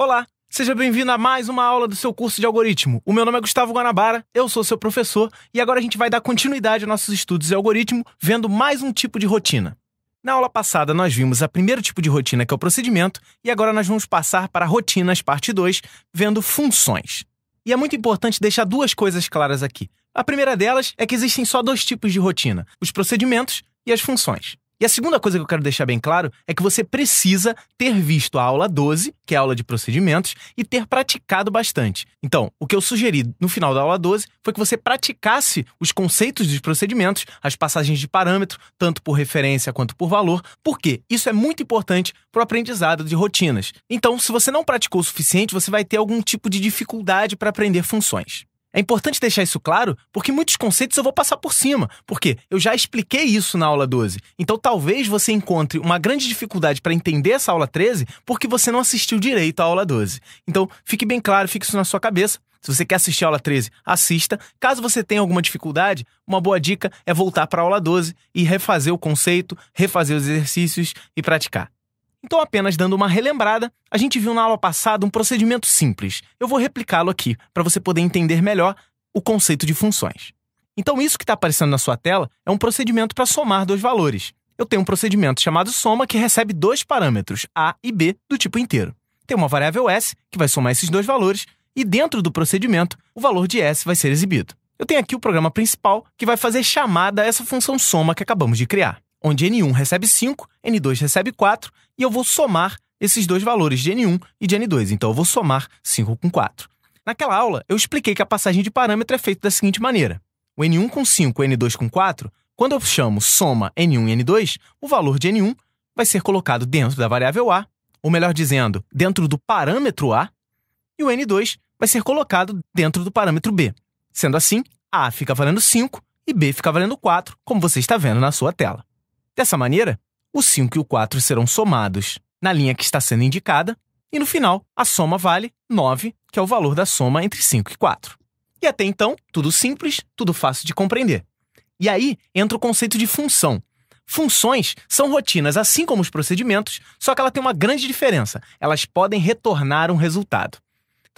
Olá, seja bem-vindo a mais uma aula do seu curso de algoritmo. O meu nome é Gustavo Guanabara, eu sou seu professor e agora a gente vai dar continuidade aos nossos estudos de algoritmo vendo mais um tipo de rotina. Na aula passada, nós vimos o primeiro tipo de rotina, que é o procedimento, e agora nós vamos passar para rotinas, parte 2, vendo funções. E é muito importante deixar duas coisas claras aqui. A primeira delas é que existem só dois tipos de rotina: os procedimentos e as funções. E a segunda coisa que eu quero deixar bem claro é que você precisa ter visto a aula 12, que é a aula de procedimentos, e ter praticado bastante. Então, o que eu sugeri no final da aula 12 foi que você praticasse os conceitos dos procedimentos, as passagens de parâmetro, tanto por referência quanto por valor, porque isso é muito importante para o aprendizado de rotinas. Então, se você não praticou o suficiente, você vai ter algum tipo de dificuldade para aprender funções. É importante deixar isso claro, porque muitos conceitos eu vou passar por cima, porque eu já expliquei isso na aula 12. Então talvez você encontre uma grande dificuldade para entender essa aula 13 porque você não assistiu direito à aula 12. Então fique bem claro, fique isso na sua cabeça. Se você quer assistir a aula 13, assista. Caso você tenha alguma dificuldade, uma boa dica é voltar para a aula 12 e refazer o conceito, refazer os exercícios e praticar. Então, apenas dando uma relembrada, a gente viu na aula passada um procedimento simples. Eu vou replicá-lo aqui para você poder entender melhor o conceito de funções. Então, isso que está aparecendo na sua tela é um procedimento para somar dois valores. Eu tenho um procedimento chamado soma que recebe dois parâmetros, a e b, do tipo inteiro. Tem uma variável s que vai somar esses dois valores e dentro do procedimento, o valor de s vai ser exibido. Eu tenho aqui o programa principal que vai fazer chamada a essa função soma que acabamos de criar onde N1 recebe 5, N2 recebe 4, e eu vou somar esses dois valores de N1 e de N2. Então, eu vou somar 5 com 4. Naquela aula, eu expliquei que a passagem de parâmetro é feita da seguinte maneira. O N1 com 5, o N2 com 4, quando eu chamo soma N1 e N2, o valor de N1 vai ser colocado dentro da variável A, ou melhor dizendo, dentro do parâmetro A, e o N2 vai ser colocado dentro do parâmetro B. Sendo assim, A fica valendo 5 e B fica valendo 4, como você está vendo na sua tela. Dessa maneira, o 5 e o 4 serão somados na linha que está sendo indicada e no final a soma vale 9, que é o valor da soma entre 5 e 4. E até então, tudo simples, tudo fácil de compreender. E aí entra o conceito de função. Funções são rotinas, assim como os procedimentos, só que ela tem uma grande diferença: elas podem retornar um resultado.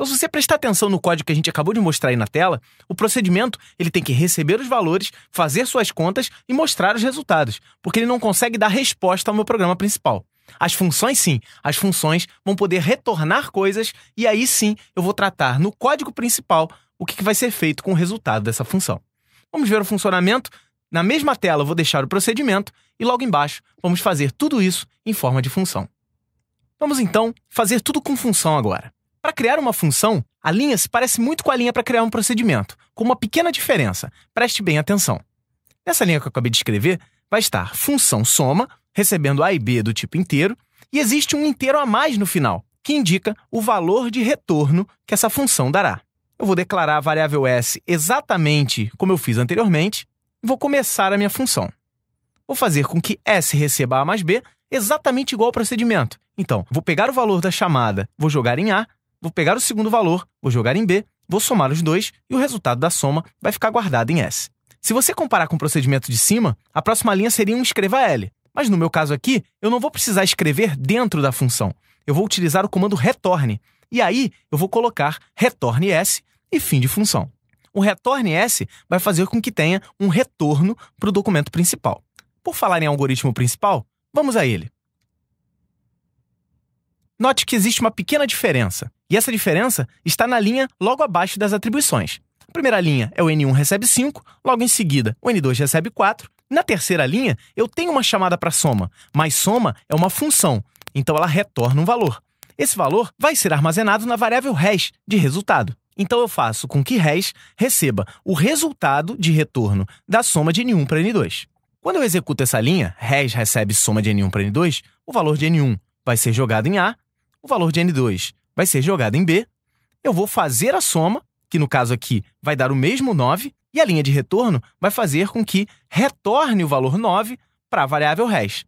Então, se você prestar atenção no código que a gente acabou de mostrar aí na tela, o procedimento ele tem que receber os valores, fazer suas contas e mostrar os resultados, porque ele não consegue dar resposta ao meu programa principal. As funções, sim, as funções vão poder retornar coisas e aí sim eu vou tratar no código principal o que vai ser feito com o resultado dessa função. Vamos ver o funcionamento? Na mesma tela, eu vou deixar o procedimento e logo embaixo vamos fazer tudo isso em forma de função. Vamos então fazer tudo com função agora. Para criar uma função, a linha se parece muito com a linha para criar um procedimento, com uma pequena diferença. Preste bem atenção. Nessa linha que eu acabei de escrever, vai estar função soma, recebendo a e b do tipo inteiro, e existe um inteiro a mais no final, que indica o valor de retorno que essa função dará. Eu vou declarar a variável s exatamente como eu fiz anteriormente e vou começar a minha função. Vou fazer com que s receba a mais b exatamente igual ao procedimento. Então, vou pegar o valor da chamada, vou jogar em a vou pegar o segundo valor, vou jogar em B, vou somar os dois e o resultado da soma vai ficar guardado em S. Se você comparar com o procedimento de cima, a próxima linha seria um escreva L, mas no meu caso aqui, eu não vou precisar escrever dentro da função. Eu vou utilizar o comando retorne, e aí eu vou colocar retorne S e fim de função. O retorne S vai fazer com que tenha um retorno para o documento principal. Por falar em algoritmo principal, vamos a ele. Note que existe uma pequena diferença, e essa diferença está na linha logo abaixo das atribuições. A primeira linha é o N1 recebe 5, logo em seguida o N2 recebe 4. Na terceira linha, eu tenho uma chamada para soma, mas soma é uma função, então ela retorna um valor. Esse valor vai ser armazenado na variável res de resultado. Então eu faço com que res receba o resultado de retorno da soma de N1 para N2. Quando eu executo essa linha, res recebe soma de N1 para N2, o valor de N1 vai ser jogado em A o valor de N2 vai ser jogado em B, eu vou fazer a soma, que no caso aqui vai dar o mesmo 9, e a linha de retorno vai fazer com que retorne o valor 9 para a variável res.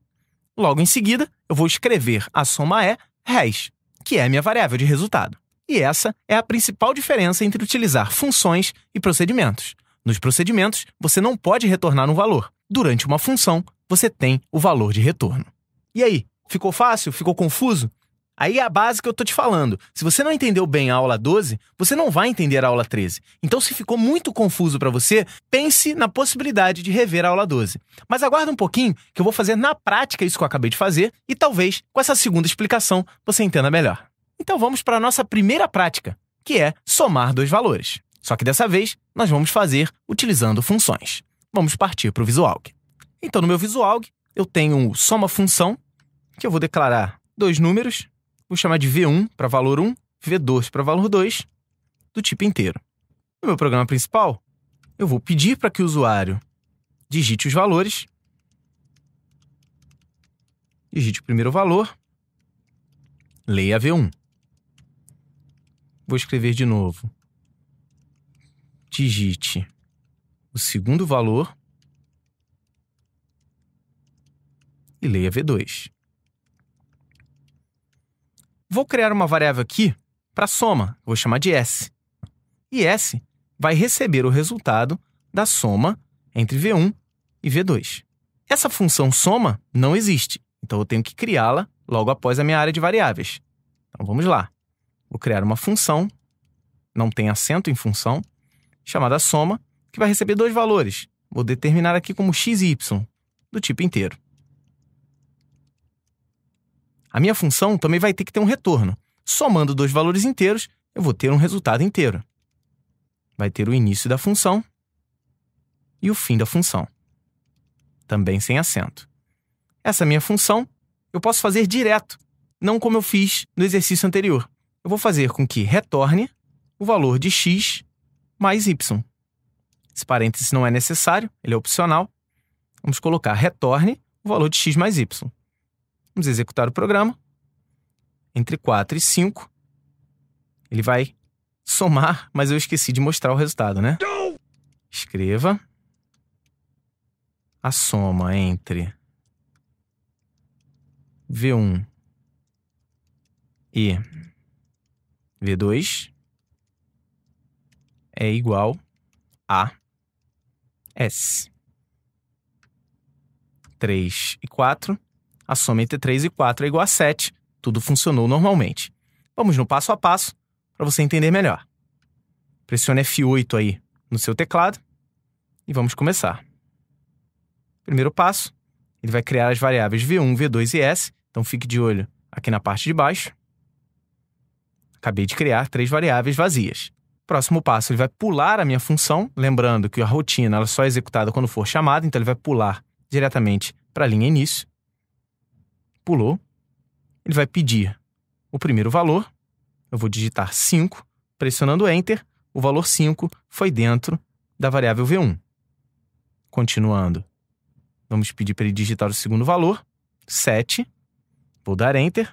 Logo em seguida, eu vou escrever a soma E res, que é a minha variável de resultado. E essa é a principal diferença entre utilizar funções e procedimentos. Nos procedimentos, você não pode retornar um valor. Durante uma função, você tem o valor de retorno. E aí, ficou fácil? Ficou confuso? Aí é a base que eu tô te falando. Se você não entendeu bem a aula 12, você não vai entender a aula 13. Então, se ficou muito confuso para você, pense na possibilidade de rever a aula 12. Mas aguarda um pouquinho que eu vou fazer na prática isso que eu acabei de fazer e talvez com essa segunda explicação você entenda melhor. Então, vamos para a nossa primeira prática, que é somar dois valores. Só que dessa vez nós vamos fazer utilizando funções. Vamos partir para o VisualG. Então, no meu VisualG, eu tenho soma função, que eu vou declarar dois números vou chamar de V1 para valor 1, V2 para valor 2, do tipo inteiro. No meu programa principal, eu vou pedir para que o usuário digite os valores, digite o primeiro valor, leia V1. Vou escrever de novo. Digite o segundo valor e leia V2. Vou criar uma variável aqui para soma, vou chamar de S. E S vai receber o resultado da soma entre V1 e V2. Essa função soma não existe, então eu tenho que criá-la logo após a minha área de variáveis. Então vamos lá. Vou criar uma função, não tem acento em função, chamada soma, que vai receber dois valores. Vou determinar aqui como x e y, do tipo inteiro a minha função também vai ter que ter um retorno. Somando dois valores inteiros, eu vou ter um resultado inteiro. Vai ter o início da função e o fim da função. Também sem acento. Essa minha função eu posso fazer direto, não como eu fiz no exercício anterior. Eu vou fazer com que retorne o valor de x mais y. Esse parênteses não é necessário, ele é opcional. Vamos colocar retorne o valor de x mais y. Vamos executar o programa. Entre 4 e 5, ele vai somar, mas eu esqueci de mostrar o resultado, né? Escreva a soma entre V1 e V2 é igual a S. 3 e 4 a soma entre 3 e 4 é igual a 7. Tudo funcionou normalmente. Vamos no passo a passo para você entender melhor. Pressione F8 aí no seu teclado e vamos começar. Primeiro passo, ele vai criar as variáveis V1, V2 e S, então fique de olho aqui na parte de baixo. Acabei de criar três variáveis vazias. Próximo passo, ele vai pular a minha função, lembrando que a rotina ela só é executada quando for chamada, então ele vai pular diretamente para a linha início pulou, ele vai pedir o primeiro valor, eu vou digitar 5, pressionando Enter, o valor 5 foi dentro da variável V1. Continuando, vamos pedir para ele digitar o segundo valor, 7, vou dar Enter,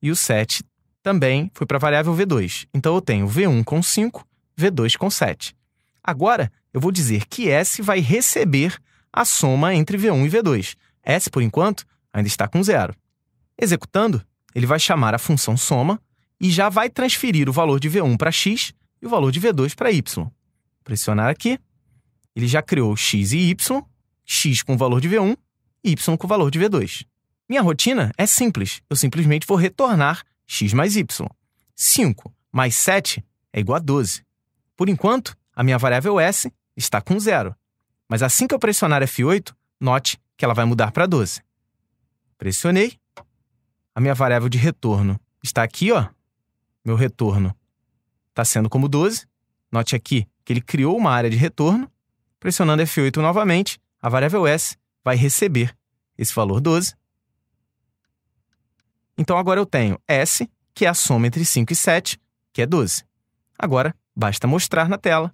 e o 7 também foi para a variável V2. Então eu tenho V1 com 5, V2 com 7. Agora, eu vou dizer que S vai receber a soma entre V1 e V2. S, por enquanto, ainda está com zero. Executando, ele vai chamar a função soma e já vai transferir o valor de V1 para x e o valor de V2 para y. Pressionar aqui, ele já criou x e y, x com o valor de V1 e y com o valor de V2. Minha rotina é simples, eu simplesmente vou retornar x mais y. 5 mais 7 é igual a 12. Por enquanto, a minha variável s está com zero, mas assim que eu pressionar F8, note que ela vai mudar para 12. Pressionei, a minha variável de retorno. Está aqui, ó, meu retorno. Está sendo como 12. Note aqui que ele criou uma área de retorno. Pressionando F8 novamente, a variável S vai receber esse valor 12. Então agora eu tenho S, que é a soma entre 5 e 7, que é 12. Agora basta mostrar na tela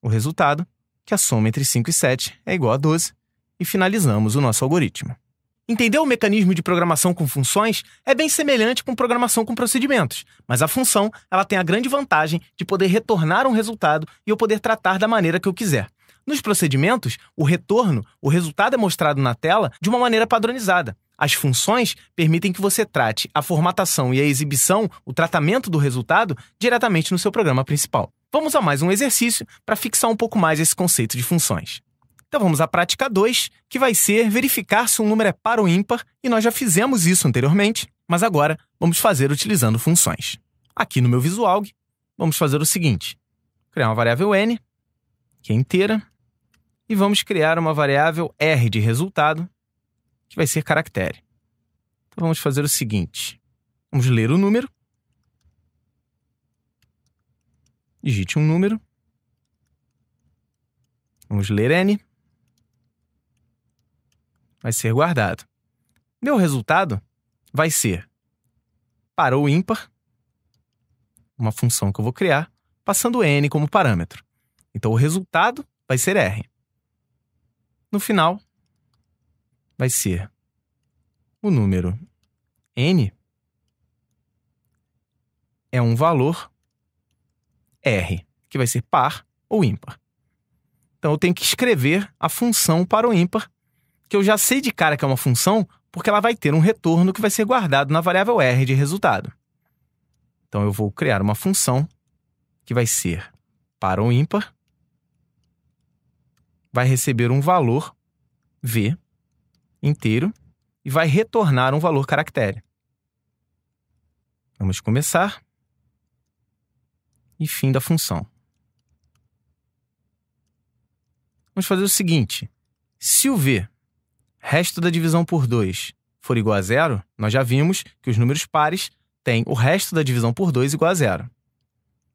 o resultado, que a soma entre 5 e 7 é igual a 12, e finalizamos o nosso algoritmo. Entender o mecanismo de programação com funções é bem semelhante com programação com procedimentos, mas a função ela tem a grande vantagem de poder retornar um resultado e eu poder tratar da maneira que eu quiser. Nos procedimentos, o retorno, o resultado é mostrado na tela de uma maneira padronizada. As funções permitem que você trate a formatação e a exibição, o tratamento do resultado, diretamente no seu programa principal. Vamos a mais um exercício para fixar um pouco mais esse conceito de funções. Então vamos à prática 2, que vai ser verificar se um número é par ou ímpar, e nós já fizemos isso anteriormente, mas agora vamos fazer utilizando funções. Aqui no meu VisualG, vamos fazer o seguinte. Criar uma variável n, que é inteira, e vamos criar uma variável r de resultado, que vai ser caractere. Então vamos fazer o seguinte. Vamos ler o número. Digite um número. Vamos ler n vai ser guardado. Meu resultado vai ser para o ímpar, uma função que eu vou criar, passando n como parâmetro. Então o resultado vai ser r. No final, vai ser o número n é um valor r, que vai ser par ou ímpar. Então eu tenho que escrever a função para o ímpar que eu já sei de cara que é uma função, porque ela vai ter um retorno que vai ser guardado na variável R de resultado. Então eu vou criar uma função que vai ser para o ímpar, vai receber um valor V inteiro e vai retornar um valor caractere. Vamos começar e fim da função. Vamos fazer o seguinte: se o V resto da divisão por 2 for igual a zero, nós já vimos que os números pares têm o resto da divisão por 2 igual a zero.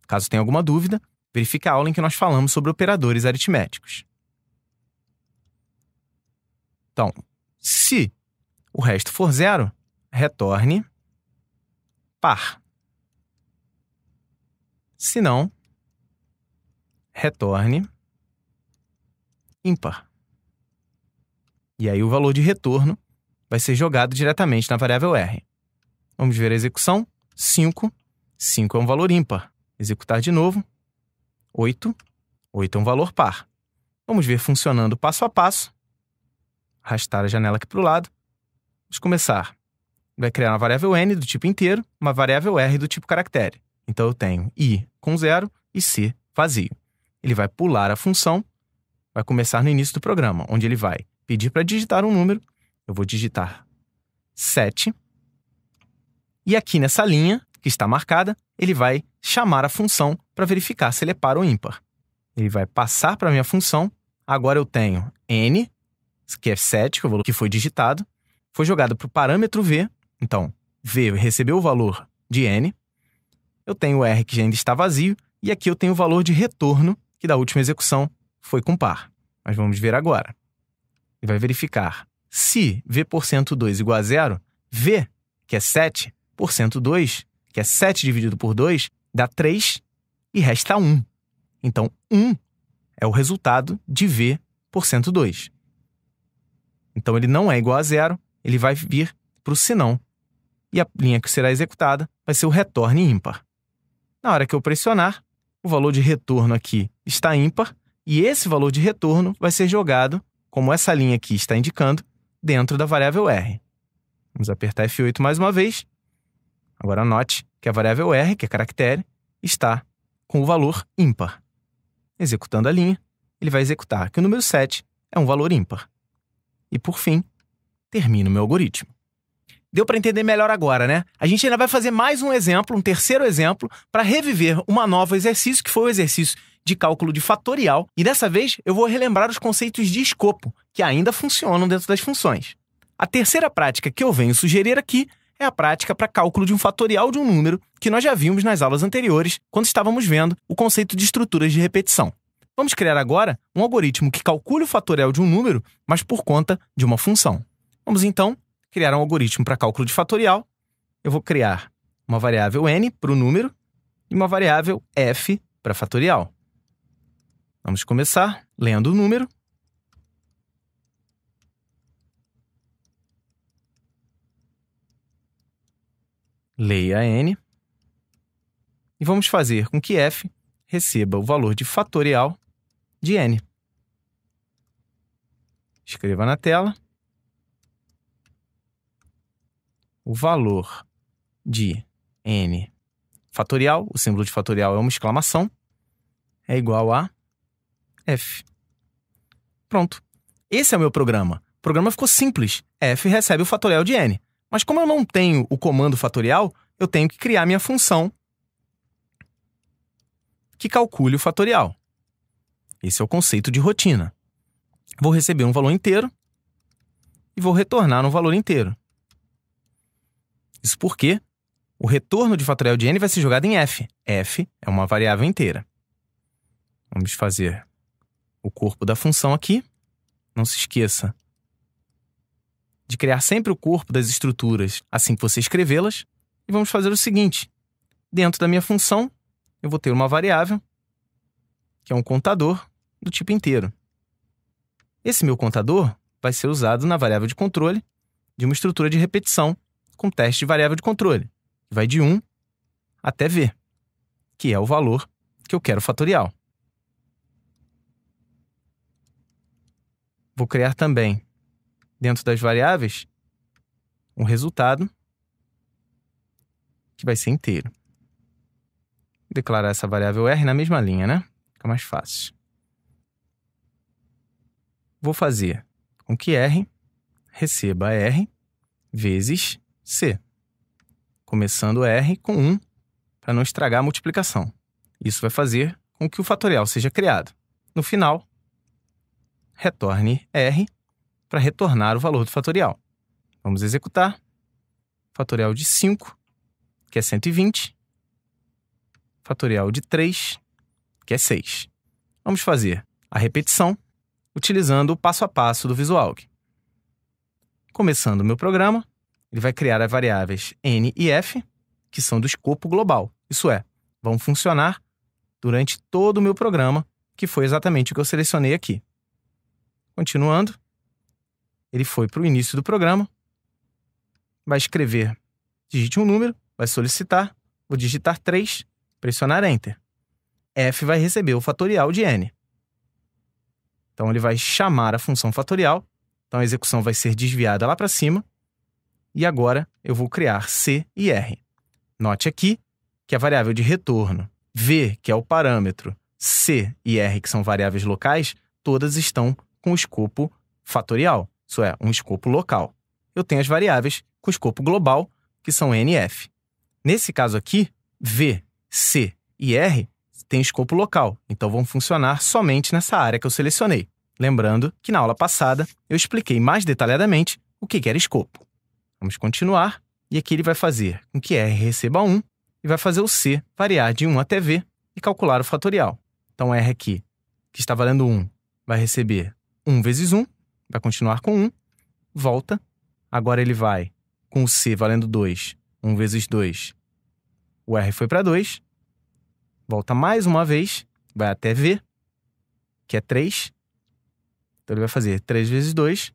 Caso tenha alguma dúvida, verifique a aula em que nós falamos sobre operadores aritméticos. Então, se o resto for zero, retorne par. Se não, retorne ímpar. E aí o valor de retorno vai ser jogado diretamente na variável R. Vamos ver a execução. 5. 5 é um valor ímpar. Executar de novo. 8. 8 é um valor par. Vamos ver funcionando passo a passo. Arrastar a janela aqui para o lado. Vamos começar. Vai criar uma variável n do tipo inteiro, uma variável r do tipo caractere. Então eu tenho i com zero e c vazio. Ele vai pular a função, vai começar no início do programa, onde ele vai pedir para digitar um número, eu vou digitar 7. E aqui nessa linha, que está marcada, ele vai chamar a função para verificar se ele é par ou ímpar. Ele vai passar para a minha função. Agora eu tenho n, que é 7, que foi digitado, foi jogado para o parâmetro v. Então, v recebeu o valor de n. Eu tenho o r que ainda está vazio. E aqui eu tenho o valor de retorno, que da última execução foi com par. Mas vamos ver agora e vai verificar. Se V por 102 2 igual a zero, V, que é 7, por 102, que é 7 dividido por 2, dá 3 e resta 1. Então, 1 é o resultado de V por 102. Então, ele não é igual a zero, ele vai vir para o senão. E a linha que será executada vai ser o retorno ímpar. Na hora que eu pressionar, o valor de retorno aqui está ímpar, e esse valor de retorno vai ser jogado como essa linha aqui está indicando, dentro da variável R. Vamos apertar F8 mais uma vez. Agora note que a variável R, que é caractere, está com o valor ímpar. Executando a linha, ele vai executar que o número 7 é um valor ímpar. E por fim, termino meu algoritmo. Deu para entender melhor agora, né? A gente ainda vai fazer mais um exemplo, um terceiro exemplo, para reviver uma nova exercício, que foi o exercício de cálculo de fatorial e dessa vez eu vou relembrar os conceitos de escopo, que ainda funcionam dentro das funções. A terceira prática que eu venho sugerir aqui é a prática para cálculo de um fatorial de um número, que nós já vimos nas aulas anteriores, quando estávamos vendo o conceito de estruturas de repetição. Vamos criar agora um algoritmo que calcule o fatorial de um número, mas por conta de uma função. Vamos então criar um algoritmo para cálculo de fatorial. Eu vou criar uma variável n para o número e uma variável f para fatorial. Vamos começar lendo o número. Leia n. E vamos fazer com que f receba o valor de fatorial de n. Escreva na tela. O valor de n fatorial, o símbolo de fatorial é uma exclamação, é igual a F. Pronto. Esse é o meu programa. O programa ficou simples. F recebe o fatorial de n. Mas como eu não tenho o comando fatorial, eu tenho que criar minha função que calcule o fatorial. Esse é o conceito de rotina. Vou receber um valor inteiro e vou retornar um valor inteiro. Isso porque o retorno de fatorial de n vai ser jogado em f. f é uma variável inteira. Vamos fazer o corpo da função aqui. Não se esqueça de criar sempre o corpo das estruturas assim que você escrevê-las. E vamos fazer o seguinte: dentro da minha função, eu vou ter uma variável, que é um contador do tipo inteiro. Esse meu contador vai ser usado na variável de controle de uma estrutura de repetição com teste de variável de controle, que vai de 1 até V, que é o valor que eu quero fatorial. vou criar também, dentro das variáveis, um resultado que vai ser inteiro. Vou declarar essa variável R na mesma linha, né? Fica mais fácil. Vou fazer com que R receba R vezes C. Começando R com 1 para não estragar a multiplicação. Isso vai fazer com que o fatorial seja criado. No final, retorne R para retornar o valor do fatorial. Vamos executar. Fatorial de 5, que é 120. Fatorial de 3, que é 6. Vamos fazer a repetição utilizando o passo a passo do VisualG. Começando o meu programa, ele vai criar as variáveis n e f, que são do escopo global. Isso é, vão funcionar durante todo o meu programa, que foi exatamente o que eu selecionei aqui. Continuando, ele foi para o início do programa, vai escrever, digite um número, vai solicitar, vou digitar 3, pressionar Enter. F vai receber o fatorial de N. Então ele vai chamar a função fatorial, então a execução vai ser desviada lá para cima, e agora eu vou criar C e R. Note aqui que a variável de retorno, V, que é o parâmetro, C e R, que são variáveis locais, todas estão com o escopo fatorial, isso é, um escopo local. Eu tenho as variáveis com escopo global, que são NF. Nesse caso aqui, V, C e R têm escopo local, então vão funcionar somente nessa área que eu selecionei. Lembrando que na aula passada eu expliquei mais detalhadamente o que era escopo. Vamos continuar, e aqui ele vai fazer com que R receba 1 e vai fazer o C variar de 1 até V e calcular o fatorial. Então R aqui, que está valendo 1, vai receber 1 vezes 1, vai continuar com 1, volta. Agora ele vai com o C valendo 2, 1 vezes 2. O R foi para 2, volta mais uma vez, vai até V, que é 3. Então ele vai fazer 3 vezes 2,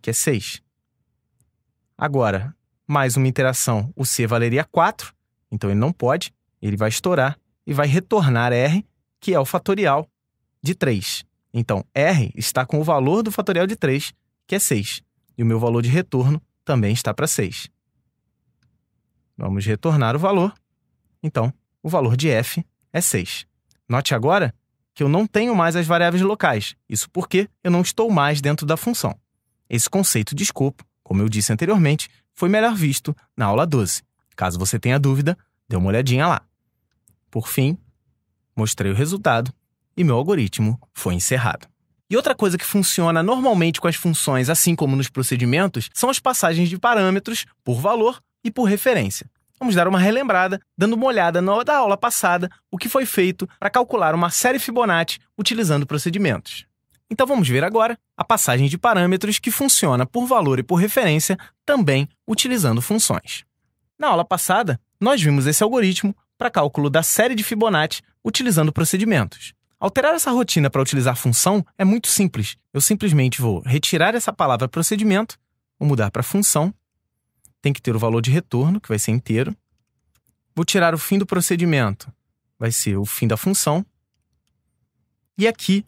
que é 6. Agora, mais uma interação, o C valeria 4, então ele não pode, ele vai estourar e vai retornar R, que é o fatorial de 3. Então, R está com o valor do fatorial de 3, que é 6, e o meu valor de retorno também está para 6. Vamos retornar o valor. Então, o valor de F é 6. Note agora que eu não tenho mais as variáveis locais, isso porque eu não estou mais dentro da função. Esse conceito de escopo, como eu disse anteriormente, foi melhor visto na aula 12. Caso você tenha dúvida, dê uma olhadinha lá. Por fim, mostrei o resultado e meu algoritmo foi encerrado. E outra coisa que funciona normalmente com as funções, assim como nos procedimentos, são as passagens de parâmetros por valor e por referência. Vamos dar uma relembrada, dando uma olhada na aula passada o que foi feito para calcular uma série Fibonacci utilizando procedimentos. Então vamos ver agora a passagem de parâmetros que funciona por valor e por referência, também utilizando funções. Na aula passada, nós vimos esse algoritmo para cálculo da série de Fibonacci utilizando procedimentos. Alterar essa rotina para utilizar função é muito simples. Eu simplesmente vou retirar essa palavra procedimento, vou mudar para função, tem que ter o valor de retorno, que vai ser inteiro. Vou tirar o fim do procedimento, vai ser o fim da função. E aqui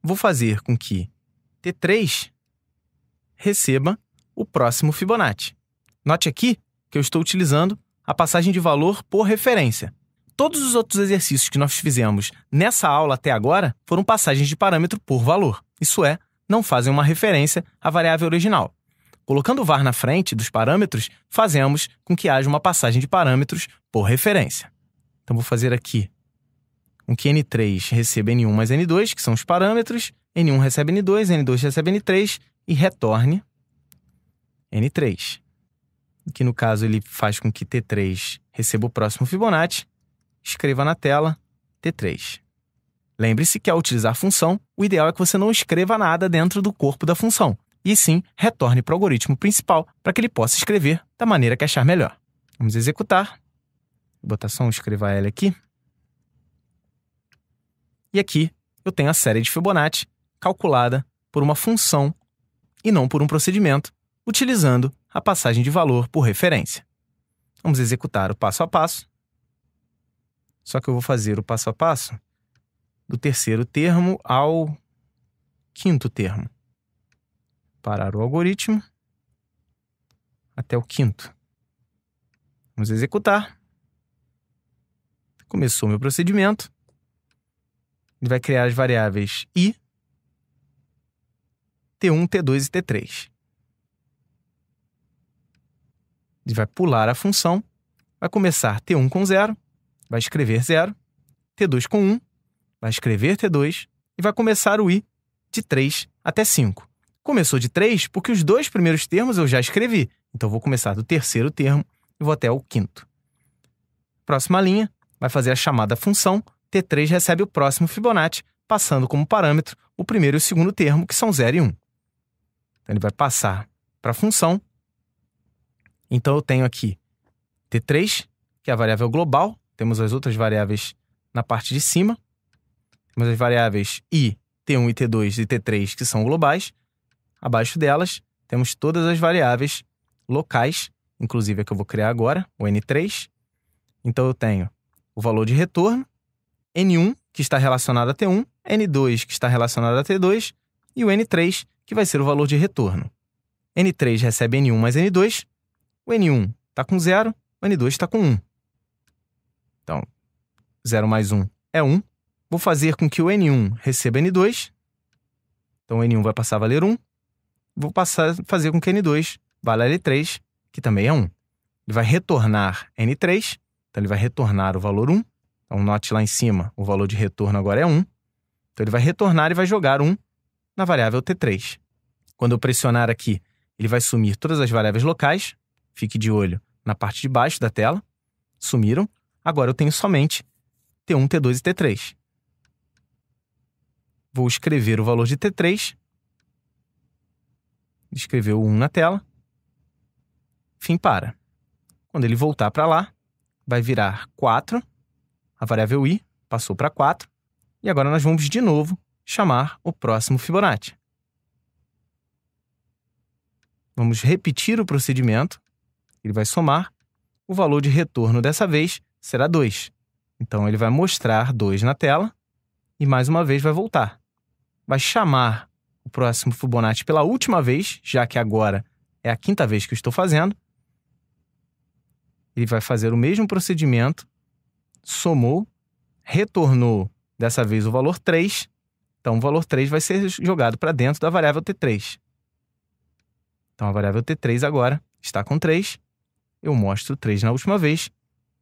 vou fazer com que T3 receba o próximo Fibonacci. Note aqui que eu estou utilizando a passagem de valor por referência. Todos os outros exercícios que nós fizemos nessa aula até agora foram passagens de parâmetro por valor, isso é, não fazem uma referência à variável original. Colocando o var na frente dos parâmetros, fazemos com que haja uma passagem de parâmetros por referência. Então vou fazer aqui com que N3 receba N1 mais N2, que são os parâmetros, N1 recebe N2, N2 recebe N3 e retorne N3. Que no caso ele faz com que T3 receba o próximo Fibonacci escreva na tela T3. Lembre-se que ao utilizar função, o ideal é que você não escreva nada dentro do corpo da função, e sim retorne para o algoritmo principal para que ele possa escrever da maneira que achar melhor. Vamos executar. Vou botar só um escreva L aqui. E aqui eu tenho a série de Fibonacci calculada por uma função e não por um procedimento, utilizando a passagem de valor por referência. Vamos executar o passo a passo. Só que eu vou fazer o passo a passo do terceiro termo ao quinto termo. Parar o algoritmo até o quinto. Vamos executar. Começou meu procedimento. Ele vai criar as variáveis i, t1, t2 e t3. Ele vai pular a função, vai começar t1 com zero vai escrever 0, T2 com 1, um, vai escrever T2 e vai começar o I de 3 até 5. Começou de 3 porque os dois primeiros termos eu já escrevi, então vou começar do terceiro termo e vou até o quinto. Próxima linha vai fazer a chamada função, T3 recebe o próximo Fibonacci, passando como parâmetro o primeiro e o segundo termo, que são 0 e 1. Um. Então, ele vai passar para a função. Então, eu tenho aqui T3, que é a variável global, temos as outras variáveis na parte de cima. Temos as variáveis I, T1 e T2 e T3 que são globais. Abaixo delas, temos todas as variáveis locais, inclusive a que eu vou criar agora, o N3. Então eu tenho o valor de retorno, N1, que está relacionado a T1, N2, que está relacionado a T2, e o N3, que vai ser o valor de retorno. N3 recebe N1 mais N2, o N1 está com 0, o N2 está com 1. Então, 0 mais 1 é 1. Vou fazer com que o N1 receba N2. Então, o N1 vai passar a valer 1. Vou passar, fazer com que N2 vá valha L3, que também é 1. Ele vai retornar N3. Então, ele vai retornar o valor 1. Então, note lá em cima, o valor de retorno agora é 1. Então, ele vai retornar e vai jogar 1 na variável T3. Quando eu pressionar aqui, ele vai sumir todas as variáveis locais. Fique de olho na parte de baixo da tela. Sumiram. Agora eu tenho somente T1, T2 e T3. Vou escrever o valor de T3. Escreveu 1 na tela. Fim para. Quando ele voltar para lá, vai virar 4. A variável i passou para 4. E agora nós vamos de novo chamar o próximo Fibonacci. Vamos repetir o procedimento. Ele vai somar o valor de retorno dessa vez será 2. Então ele vai mostrar 2 na tela e mais uma vez vai voltar. Vai chamar o próximo Fibonacci pela última vez, já que agora é a quinta vez que eu estou fazendo. Ele vai fazer o mesmo procedimento, somou, retornou dessa vez o valor 3. Então o valor 3 vai ser jogado para dentro da variável T3. Então a variável T3 agora está com 3. Eu mostro 3 na última vez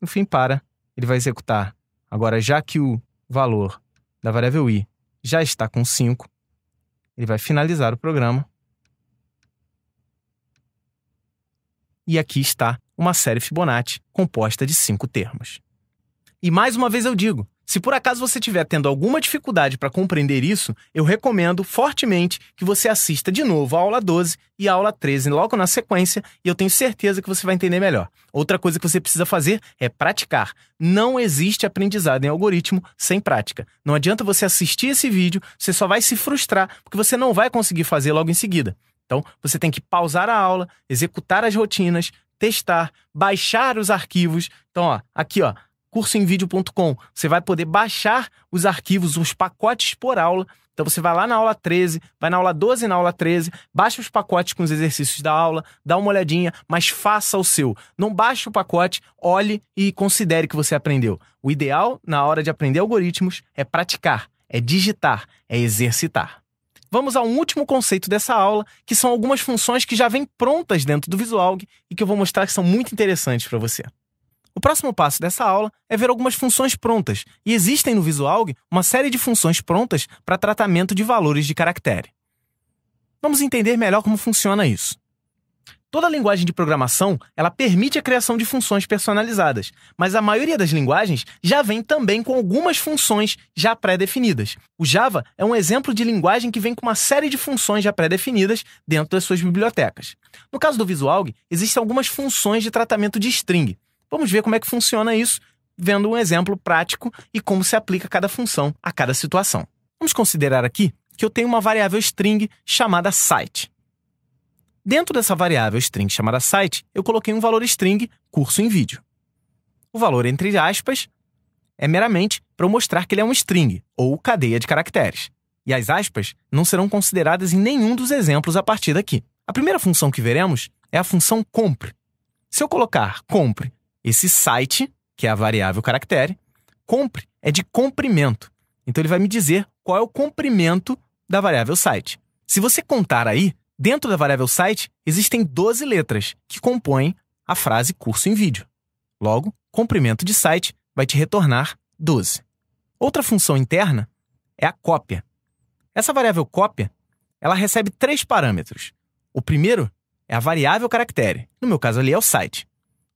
no fim, para. Ele vai executar. Agora, já que o valor da variável i já está com 5, ele vai finalizar o programa. E aqui está uma série Fibonacci composta de cinco termos. E mais uma vez eu digo, se por acaso você estiver tendo alguma dificuldade para compreender isso, eu recomendo fortemente que você assista de novo a aula 12 e a aula 13 logo na sequência, e eu tenho certeza que você vai entender melhor. Outra coisa que você precisa fazer é praticar. Não existe aprendizado em algoritmo sem prática. Não adianta você assistir esse vídeo, você só vai se frustrar porque você não vai conseguir fazer logo em seguida. Então, você tem que pausar a aula, executar as rotinas, testar, baixar os arquivos. Então, ó, aqui, ó, cursoemvideo.com. Você vai poder baixar os arquivos, os pacotes por aula. Então você vai lá na aula 13, vai na aula 12 e na aula 13, baixa os pacotes com os exercícios da aula, dá uma olhadinha, mas faça o seu. Não baixe o pacote, olhe e considere que você aprendeu. O ideal na hora de aprender algoritmos é praticar, é digitar, é exercitar. Vamos ao último conceito dessa aula, que são algumas funções que já vêm prontas dentro do VisualG e que eu vou mostrar que são muito interessantes para você. O próximo passo dessa aula é ver algumas funções prontas, e existem no VisualG uma série de funções prontas para tratamento de valores de caractere. Vamos entender melhor como funciona isso. Toda linguagem de programação, ela permite a criação de funções personalizadas, mas a maioria das linguagens já vem também com algumas funções já pré-definidas. O Java é um exemplo de linguagem que vem com uma série de funções já pré-definidas dentro das suas bibliotecas. No caso do VisualG, existem algumas funções de tratamento de string. Vamos ver como é que funciona isso, vendo um exemplo prático e como se aplica cada função a cada situação. Vamos considerar aqui que eu tenho uma variável string chamada site. Dentro dessa variável string chamada site, eu coloquei um valor string curso em vídeo. O valor entre aspas é meramente para eu mostrar que ele é um string ou cadeia de caracteres. E as aspas não serão consideradas em nenhum dos exemplos a partir daqui. A primeira função que veremos é a função compre. Se eu colocar compre esse site, que é a variável caractere, compre é de comprimento. Então ele vai me dizer qual é o comprimento da variável site. Se você contar aí, dentro da variável site existem 12 letras que compõem a frase curso em vídeo. Logo, comprimento de site vai te retornar 12. Outra função interna é a cópia. Essa variável cópia, ela recebe três parâmetros. O primeiro é a variável caractere, no meu caso ali é o site.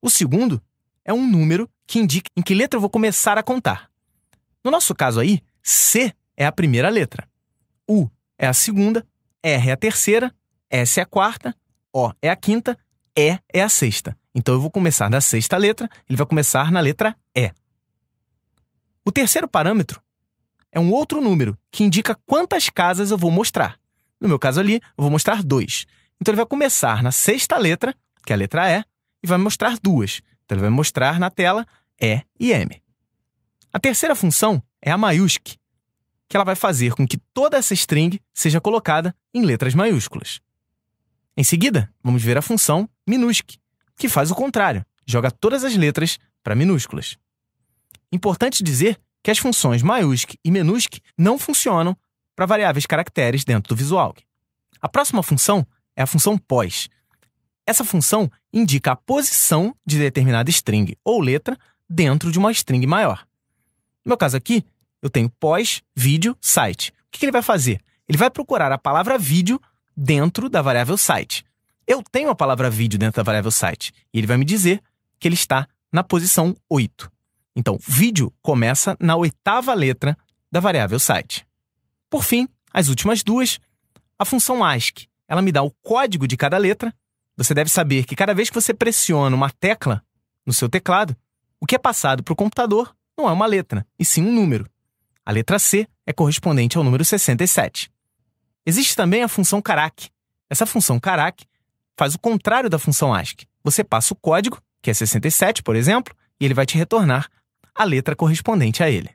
O segundo é um número que indica em que letra eu vou começar a contar. No nosso caso aí, C é a primeira letra, U é a segunda, R é a terceira, S é a quarta, O é a quinta, E é a sexta. Então eu vou começar da sexta letra, ele vai começar na letra E. O terceiro parâmetro é um outro número que indica quantas casas eu vou mostrar. No meu caso ali, eu vou mostrar dois. Então ele vai começar na sexta letra, que é a letra E, e vai mostrar duas. Então ele vai mostrar na tela E e M. A terceira função é a maiusc, que ela vai fazer com que toda essa string seja colocada em letras maiúsculas. Em seguida, vamos ver a função minusc, que faz o contrário, joga todas as letras para minúsculas. Importante dizer que as funções maiusc e minusc não funcionam para variáveis caracteres dentro do Visualg. A próxima função é a função pós, essa função indica a posição de determinada string ou letra dentro de uma string maior. No meu caso aqui, eu tenho pós, vídeo, site. O que ele vai fazer? Ele vai procurar a palavra vídeo dentro da variável site. Eu tenho a palavra vídeo dentro da variável site e ele vai me dizer que ele está na posição 8. Então, vídeo começa na oitava letra da variável site. Por fim, as últimas duas, a função ASCII, ela me dá o código de cada letra você deve saber que cada vez que você pressiona uma tecla no seu teclado, o que é passado para o computador não é uma letra, e sim um número. A letra C é correspondente ao número 67. Existe também a função carac. Essa função carac faz o contrário da função ASCII. Você passa o código, que é 67, por exemplo, e ele vai te retornar a letra correspondente a ele.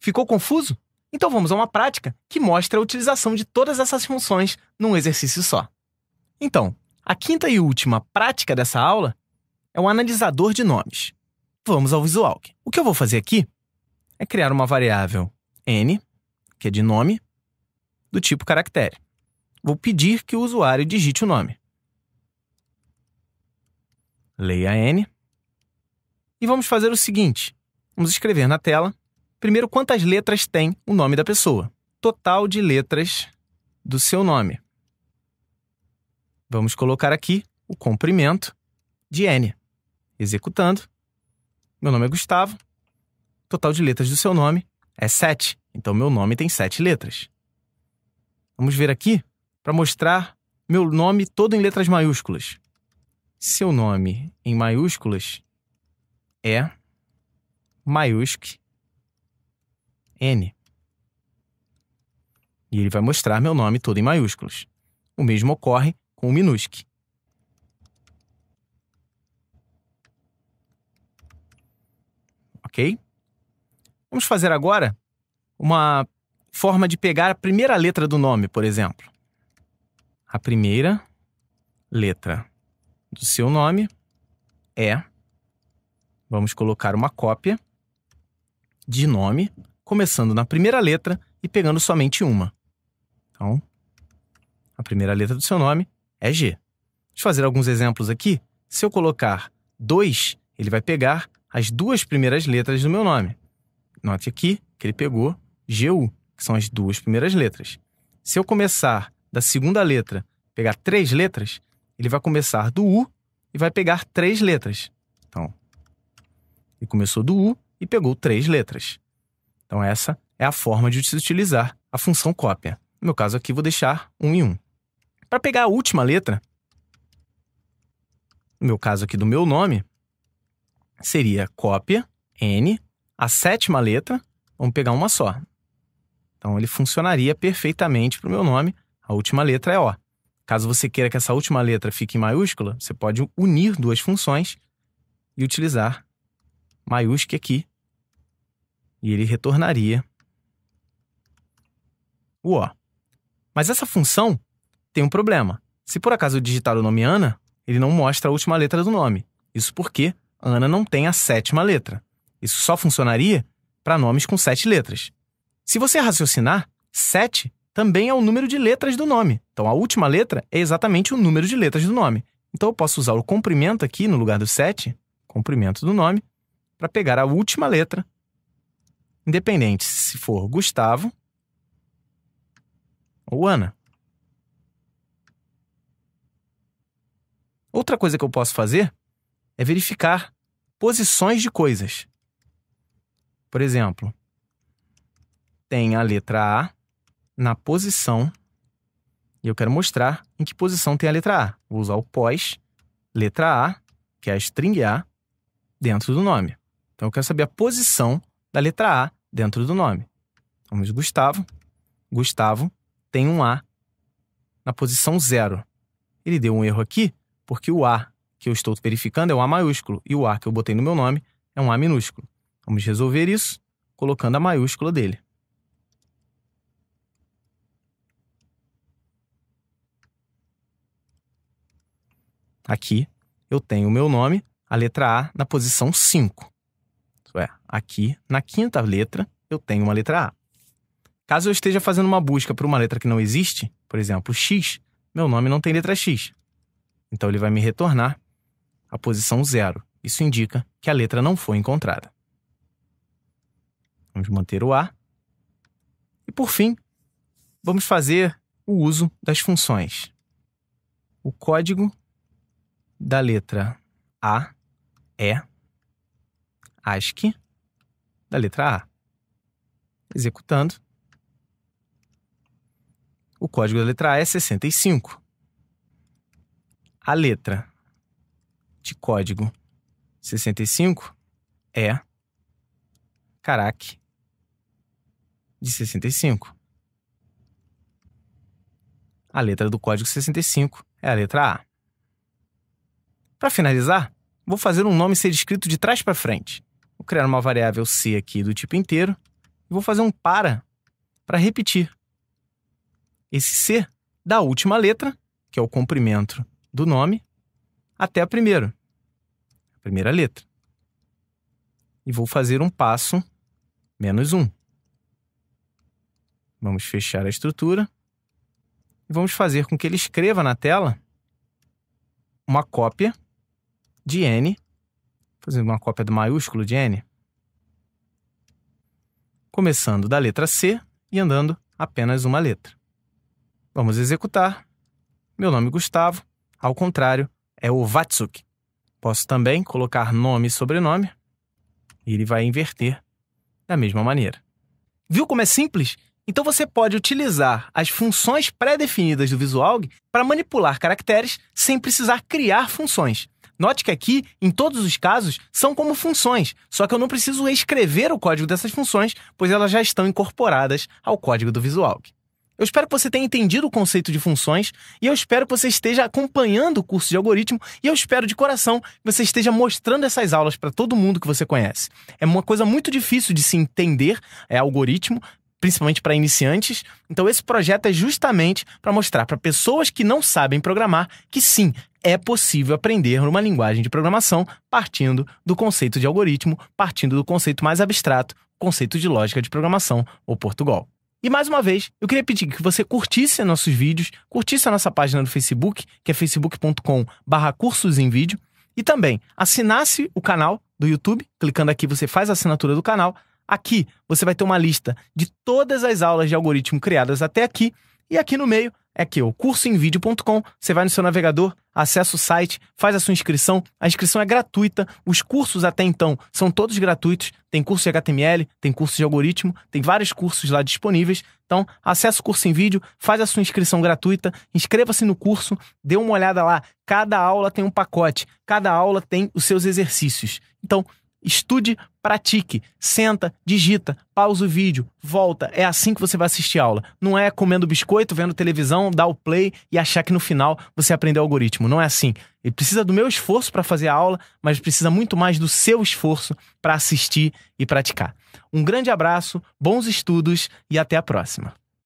Ficou confuso? Então vamos a uma prática que mostra a utilização de todas essas funções num exercício só. Então, a quinta e última prática dessa aula é o analisador de nomes. Vamos ao visual. O que eu vou fazer aqui é criar uma variável n, que é de nome, do tipo caractere. Vou pedir que o usuário digite o nome. Leia n. E vamos fazer o seguinte: vamos escrever na tela, primeiro, quantas letras tem o nome da pessoa. Total de letras do seu nome. Vamos colocar aqui o comprimento de N. Executando. Meu nome é Gustavo. Total de letras do seu nome é 7. Então, meu nome tem 7 letras. Vamos ver aqui para mostrar meu nome todo em letras maiúsculas. Seu nome em maiúsculas é maiúsculo N. E ele vai mostrar meu nome todo em maiúsculas. O mesmo ocorre com o MINUSC. Ok? Vamos fazer agora uma forma de pegar a primeira letra do nome, por exemplo. A primeira letra do seu nome é. Vamos colocar uma cópia de nome, começando na primeira letra e pegando somente uma. Então, a primeira letra do seu nome é G. Deixa eu fazer alguns exemplos aqui. Se eu colocar 2, ele vai pegar as duas primeiras letras do meu nome. Note aqui que ele pegou GU, que são as duas primeiras letras. Se eu começar da segunda letra, pegar três letras, ele vai começar do U e vai pegar três letras. Então, ele começou do U e pegou três letras. Então, essa é a forma de se utilizar a função cópia. No meu caso aqui, vou deixar um e um para pegar a última letra, no meu caso aqui do meu nome, seria cópia, N, a sétima letra, vamos pegar uma só. Então ele funcionaria perfeitamente para o meu nome, a última letra é O. Caso você queira que essa última letra fique em maiúscula, você pode unir duas funções e utilizar maiúscula aqui. E ele retornaria o O. Mas essa função tem um problema. Se por acaso eu digitar é o nome Ana, ele não mostra a última letra do nome. Isso porque Ana não tem a sétima letra. Isso só funcionaria para nomes com sete letras. Se você raciocinar, sete também é o número de letras do nome. Então a última letra é exatamente o número de letras do nome. Então eu posso usar o comprimento aqui no lugar do sete, comprimento do nome, para pegar a última letra, independente se for Gustavo ou Ana. Outra coisa que eu posso fazer é verificar posições de coisas. Por exemplo, tem a letra A na posição, e eu quero mostrar em que posição tem a letra A. Vou usar o pós, letra A, que é a string A, dentro do nome. Então eu quero saber a posição da letra A dentro do nome. Vamos Gustavo. Gustavo tem um A na posição zero. Ele deu um erro aqui porque o A que eu estou verificando é um A maiúsculo e o A que eu botei no meu nome é um A minúsculo. Vamos resolver isso colocando a maiúscula dele. Aqui eu tenho o meu nome, a letra A, na posição 5. Isso é, aqui na quinta letra eu tenho uma letra A. Caso eu esteja fazendo uma busca por uma letra que não existe, por exemplo, X, meu nome não tem letra X. Então ele vai me retornar a posição zero. Isso indica que a letra não foi encontrada. Vamos manter o A. E por fim, vamos fazer o uso das funções. O código da letra A é ASCII da letra A. Executando, o código da letra A é 65. A letra de código 65 é carac de 65. A letra do código 65 é a letra A. Para finalizar, vou fazer um nome ser escrito de trás para frente. Vou criar uma variável C aqui do tipo inteiro e vou fazer um para para repetir. Esse C da última letra, que é o comprimento do nome até a primeira, a primeira letra. E vou fazer um passo menos um. Vamos fechar a estrutura e vamos fazer com que ele escreva na tela uma cópia de n, fazendo uma cópia do maiúsculo de n, começando da letra C e andando apenas uma letra. Vamos executar. Meu nome é Gustavo, ao contrário, é o Vatsuki. Posso também colocar nome e sobrenome e ele vai inverter da mesma maneira. Viu como é simples? Então você pode utilizar as funções pré-definidas do VisualG para manipular caracteres sem precisar criar funções. Note que aqui, em todos os casos, são como funções, só que eu não preciso escrever o código dessas funções, pois elas já estão incorporadas ao código do VisualG. Eu espero que você tenha entendido o conceito de funções e eu espero que você esteja acompanhando o curso de algoritmo e eu espero de coração que você esteja mostrando essas aulas para todo mundo que você conhece. É uma coisa muito difícil de se entender, é algoritmo, principalmente para iniciantes. Então esse projeto é justamente para mostrar para pessoas que não sabem programar que sim, é possível aprender uma linguagem de programação partindo do conceito de algoritmo, partindo do conceito mais abstrato, conceito de lógica de programação ou Portugal. E mais uma vez, eu queria pedir que você curtisse nossos vídeos, curtisse a nossa página do Facebook, que é facebook.com barra cursos em vídeo, e também assinasse o canal do YouTube, clicando aqui você faz a assinatura do canal. Aqui você vai ter uma lista de todas as aulas de algoritmo criadas até aqui, e aqui no meio é que é o cursoinvideo.com, você vai no seu navegador, Acesse o site, faz a sua inscrição. A inscrição é gratuita. Os cursos até então são todos gratuitos. Tem curso de HTML, tem curso de algoritmo, tem vários cursos lá disponíveis. Então, acesse o curso em vídeo, faz a sua inscrição gratuita, inscreva-se no curso, dê uma olhada lá. Cada aula tem um pacote, cada aula tem os seus exercícios. Então, Estude, pratique, senta, digita, pausa o vídeo, volta. É assim que você vai assistir aula. Não é comendo biscoito, vendo televisão, dar o play e achar que no final você aprendeu o algoritmo. Não é assim. Ele precisa do meu esforço para fazer a aula, mas precisa muito mais do seu esforço para assistir e praticar. Um grande abraço, bons estudos e até a próxima.